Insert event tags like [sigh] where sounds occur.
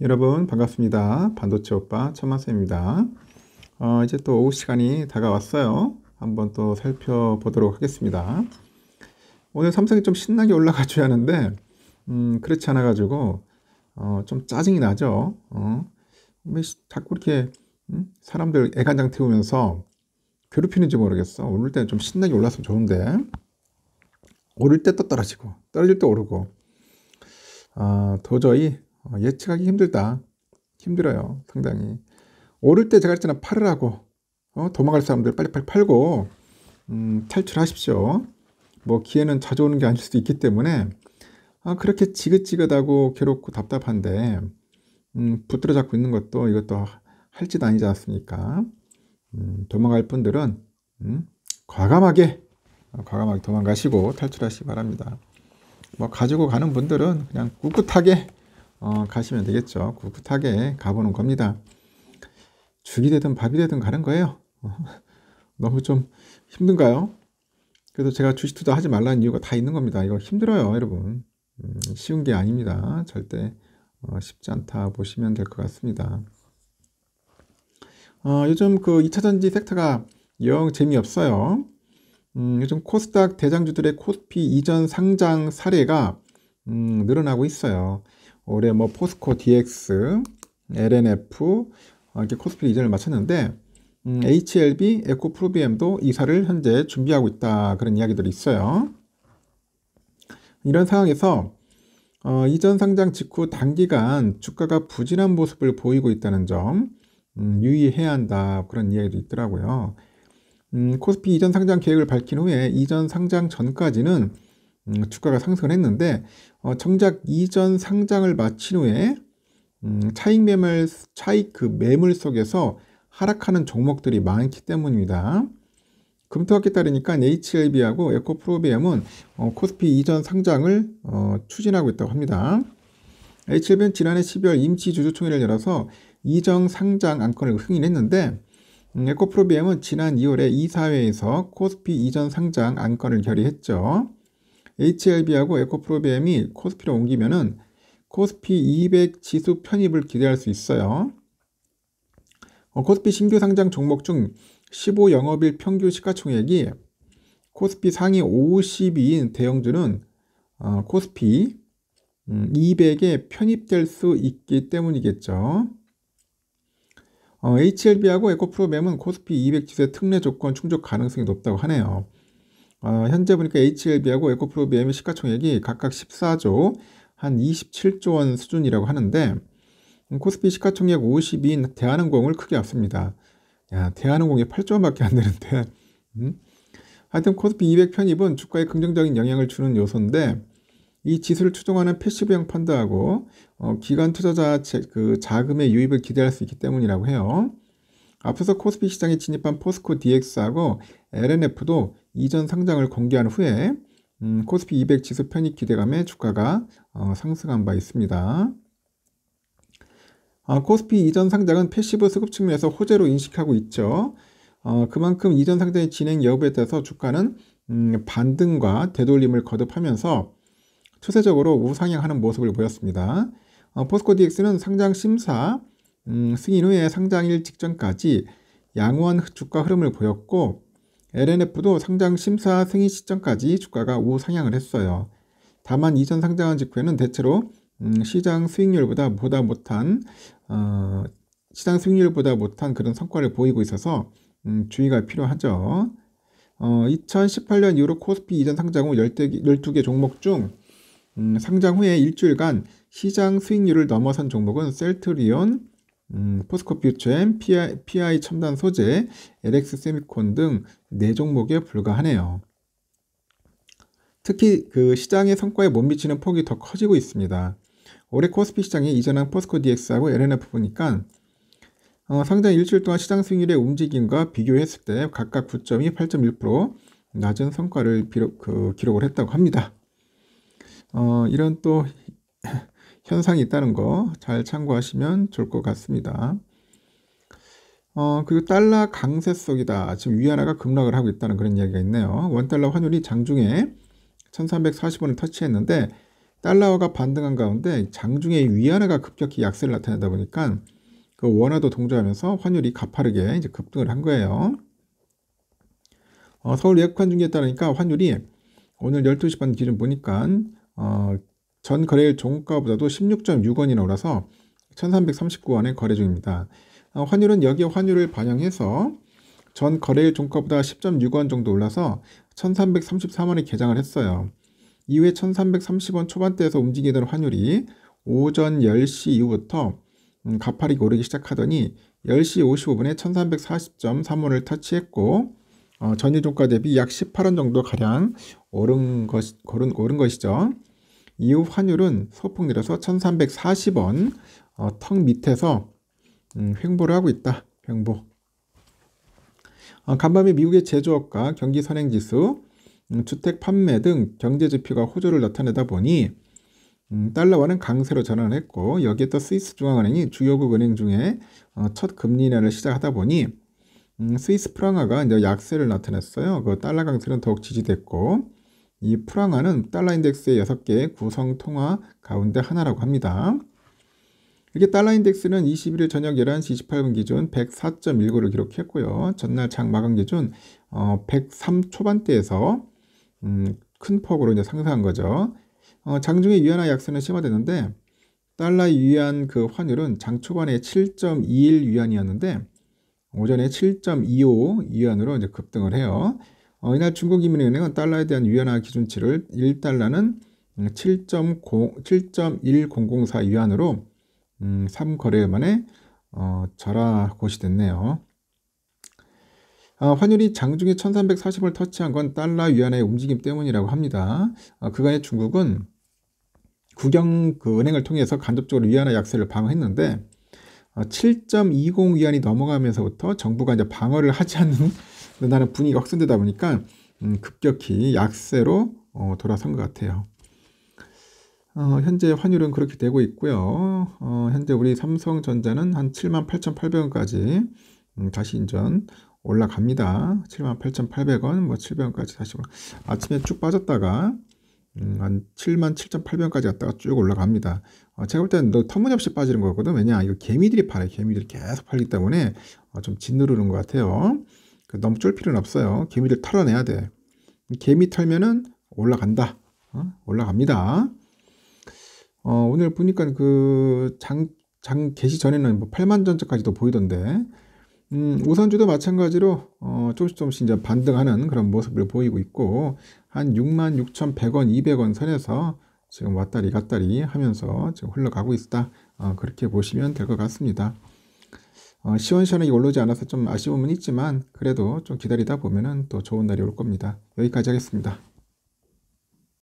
여러분 반갑습니다. 반도체 오빠 천만쌤입니다. 어, 이제 또 오후 시간이 다가왔어요. 한번 또 살펴보도록 하겠습니다. 오늘 삼성이 좀 신나게 올라가 줘야 하는데 음, 그렇지 않아 가지고 어, 좀 짜증이 나죠. 어? 왜 자꾸 이렇게 음? 사람들 애간장 태우면서 괴롭히는지 모르겠어. 오를 때는 좀 신나게 올라서 좋은데 오를 때 또 떨어지고 떨어질 때 오르고 아, 도저히 어, 예측하기 힘들다. 힘들어요. 상당히. 오를 때 제가 했잖아. 팔으라고. 어? 도망갈 사람들 빨리빨리 팔고 음, 탈출하십시오. 뭐 기회는 자주 오는 게 아닐 수도 있기 때문에 아, 그렇게 지긋지긋하고 괴롭고 답답한데 음, 붙들어 잡고 있는 것도 이것도 할 짓 아니지 않습니까? 음, 도망갈 분들은 음, 과감하게 어, 과감하게 도망가시고 탈출하시기 바랍니다. 뭐 가지고 가는 분들은 그냥 꿋꿋하게 어, 가시면 되겠죠. 꿋꿋하게 가보는 겁니다. 죽이 되든 밥이 되든 가는 거예요. [laughs] 너무 좀 힘든가요? 그래서 제가 주식 투자 하지 말라는 이유가 다 있는 겁니다. 이거 힘들어요, 여러분. 음, 쉬운 게 아닙니다. 절대 어, 쉽지 않다 보시면 될 것 같습니다. 어, 요즘 그 2차전지 섹터가 영 재미없어요. 음, 요즘 코스닥 대장주들의 코스피 이전 상장 사례가 음, 늘어나고 있어요. 올해 뭐 포스코 DX, LNF 어, 이렇게 코스피 이전을 마쳤는데 음, HLB, 에코프로비엠도 이사를 현재 준비하고 있다 그런 이야기들이 있어요. 이런 상황에서 어, 이전 상장 직후 단기간 주가가 부진한 모습을 보이고 있다는 점 음, 유의해야 한다 그런 이야기도 있더라고요. 음, 코스피 이전 상장 계획을 밝힌 후에 이전 상장 전까지는 음, 주가가 상승을 했는데 어, 정작 이전 상장을 마친 후에 음, 차익 매물 차익 그 매물 속에서 하락하는 종목들이 많기 때문입니다. 금토학에 따르니까 HLB하고 에코프로비엠은 어, 코스피 이전 상장을 어, 추진하고 있다고 합니다. HLB는 지난해 12월 임시 주주총회를 열어서 이전 상장 안건을 승인했는데 음, 에코프로비엠은 지난 2월에 이사회에서 코스피 이전 상장 안건을 결의했죠. h l b 하고 에코프로비엠이 코스피로 옮기면은 코스피 200 지수 편입을 기대할 수 있어요. 어, 코스피 신규 상장 종목 중 15 영업일 평균 시가총액이 코스피 상위 50위인 대형주는 어, 코스피 200에 음, 편입될 수 있기 때문이겠죠. 어, HLB하고 에코프로뱀은 코스피 200 지수의 특례 조건 충족 가능성이 높다고 하네요. 어, 현재 보니까 HLB하고 에코프로 비엠의 시가총액이 각각 14조, 한 27조 원 수준이라고 하는데 음, 코스피 시가총액 50인 대한항공을 크게 앞섭니다. 야, 대한항공이 8조 원밖에 안 되는데. 음? 하여튼 코스피 200 편입은 주가에 긍정적인 영향을 주는 요소인데 이 지수를 추종하는 패시브형 펀드하고 어, 기관 투자자 제, 그 자금의 유입을 기대할 수 있기 때문이라고 해요. 앞서서 코스피 시장에 진입한 포스코 DX하고 LNF도 이전 상장을 공개한 후에 음, 코스피 200 지수 편입 기대감에 주가가 어, 상승한 바 있습니다. 아, 코스피 이전 상장은 패시브 수급 측면에서 호재로 인식하고 있죠. 어, 그만큼 이전 상장의 진행 여부에 따라서 주가는 음, 반등과 되돌림을 거듭하면서 추세적으로 우상향하는 모습을 보였습니다. 어, 포스코 DX는 상장 심사 음, 승인 후에 상장일 직전까지 양호한 주가 흐름을 보였고 LNF도 상장 심사 승인 시점까지 주가가 우상향을 했어요. 다만 이전 상장한 직후에는 대체로 음, 시장 수익률보다 보다 못한 어, 시장 수익률보다 못한 그런 성과를 보이고 있어서 음, 주의가 필요하죠. 어, 2018년 이후로 코스피 이전 상장 후 10개, 2개 종목 중 음, 상장 후에 일주일간 시장 수익률을 넘어선 종목은 셀트리온, 음, 포스코 퓨처엔 PI, PI 첨단 소재, LX 세미콘 등 네 종목에 불과하네요. 특히 그 시장의 성과에 못 미치는 폭이 더 커지고 있습니다. 올해 코스피 시장에 이전한 포스코 DX하고 LNF 보니까 어, 상장 일주일 동안 시장 수익률의 움직임과 비교했을 때 각각 9.2, 8.1% 낮은 성과를 비록, 그, 기록을 했다고 합니다. 어, 이런 또 현상이 있다는 거 잘 참고하시면 좋을 것 같습니다. 어, 그리고 달러 강세 속이다. 지금 위안화가 급락을 하고 있다는 그런 이야기가 있네요. 원달러 환율이 장중에 1340원을 터치했는데 달러가 반등한 가운데 장중에 위안화가 급격히 약세를 나타내다 보니까 그 원화도 동조하면서 환율이 가파르게 이제 급등을 한 거예요. 어, 서울 예약관 중에 따르니까 환율이 오늘 12시 반 기준 보니까 어, 전 거래일 종가보다도 16.6원이나 올라서 1339원에 거래 중입니다. 어, 환율은 여기에 환율을 반영해서 전 거래일 종가보다 10.6원 정도 올라서 1333원에 개장을 했어요. 이후에 1330원 초반대에서 움직이던 환율이 오전 10시 이후부터 음, 가파르게 오르기 시작하더니 10시 55분에 1340.3원을 터치했고 어, 전일 종가 대비 약 18원 정도 가량 오른, 것, 오른, 오른 것이죠. 이후 환율은 소폭내려서 1340원 어, 턱 밑에서 음, 횡보를 하고 있다. 횡보. 어, 간밤에 미국의 제조업과 경기 선행지수, 음, 주택 판매 등 경제 지표가 호조를 나타내다 보니 음, 달러화는 강세로 전환했고 여기에 또 스위스 중앙은행이 주요국 은행 중에 어, 첫 금리 인하를 시작하다 보니 음, 스위스 프랑화가 이제 약세를 나타냈어요. 그 달러 강세는 더욱 지지됐고 이 프랑아는 달러 인덱스의 6개의 구성 통화 가운데 하나라고 합니다. 이렇게 달러 인덱스는 21일 저녁 11시 28분 기준 104.19를 기록했고요. 전날 장 마감 기준 어, 103 초반대에서 음, 큰 폭으로 이제 상승한 거죠. 어, 장중에 위안화 약세는 심화됐는데 달러 위안 그 환율은 장 초반에 7.21 위안이었는데 오전에 7.25 위안으로 이제 급등을 해요. 어, 이날 중국인민은행은 달러에 대한 위안화 기준치를 1달러는 7.1004 위안으로 음, 3거래일 만에 어, 절하 곳이 됐네요 아, 환율이 장중에 1340을 터치한 건 달러 위안의 움직임 때문이라고 합니다. 아, 그간에 중국은 국영 그 은행을 통해서 간접적으로 위안화 약세를 방어했는데 어, 7.20 위안이 넘어가면서부터 정부가 이제 방어를 하지 않는 근데 나는 분위기가 확산되다 보니까 음, 급격히 약세로 어, 돌아선 것 같아요. 어, 현재 환율은 그렇게 되고 있고요. 어, 현재 우리 삼성전자는 한 78,800원까지 음, 다시 인전 올라갑니다. 78,800원, 뭐 700원까지 다시 올라. 아침에 쭉 빠졌다가 음, 한 77,800원까지 갔다가 쭉 올라갑니다. 어, 제가 볼 때는 너 터무니없이 빠지는 거거든. 왜냐 이거 개미들이 팔아요. 개미들이 계속 팔기 때문에 어, 좀 짓누르는 것 같아요. 그 너무 쫄 필요는 없어요. 개미를 털어내야 돼. 개미 털면은 올라간다. 어? 올라갑니다. 어, 오늘 보니까 그 장, 장 개시 전에는 뭐 8만 전짜까지도 보이던데, 음, 우선주도 마찬가지로 어, 조금씩 조금씩 이제 반등하는 그런 모습을 보이고 있고, 한 6만 6,100원, 천 200원 선에서 지금 왔다리 갔다리 하면서 지금 흘러가고 있다. 어, 그렇게 보시면 될 것 같습니다. 어, 시원시원하게 올르지 않아서 좀 아쉬움은 있지만 그래도 좀 기다리다 보면은 또 좋은 날이 올 겁니다. 여기까지 하겠습니다.